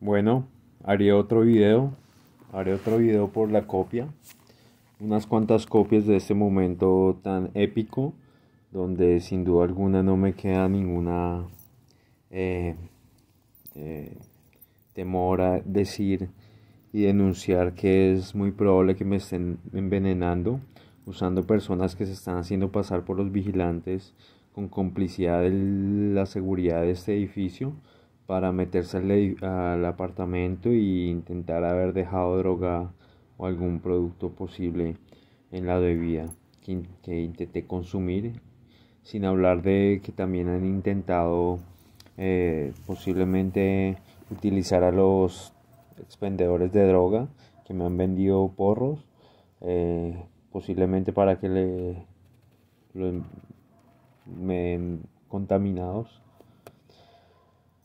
Bueno, haré otro video. Haré otro video por la copia. Unas cuantas copias de este momento tan épico. Donde sin duda alguna no me queda ninguna eh, eh, temor a decir y denunciar que es muy probable que me estén envenenando usando personas que se están haciendo pasar por los vigilantes con complicidad de la seguridad de este edificio para meterse al, apartamento e intentar haber dejado droga o algún producto posible en la bebida que, intenté consumir, sin hablar de que también han intentado eh, posiblemente utilizar a los expendedores de droga que me han vendido porros, eh, posiblemente para que le, lo em, me em, contaminados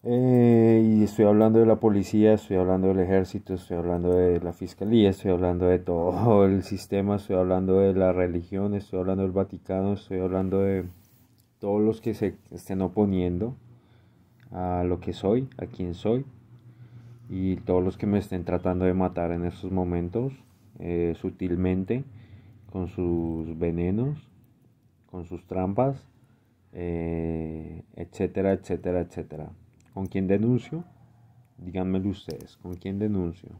eh, y estoy hablando de la policía, estoy hablando del ejército, estoy hablando de la fiscalía, estoy hablando de todo el sistema, estoy hablando de la religión, estoy hablando del Vaticano, estoy hablando de todos los que se estén oponiendo a lo que soy, a quién soy, y todos los que me estén tratando de matar en estos momentos, eh, sutilmente, con sus venenos, con sus trampas, eh, etcétera, etcétera, etcétera. ¿Con quién denuncio? Díganmelo ustedes, ¿con quién denuncio?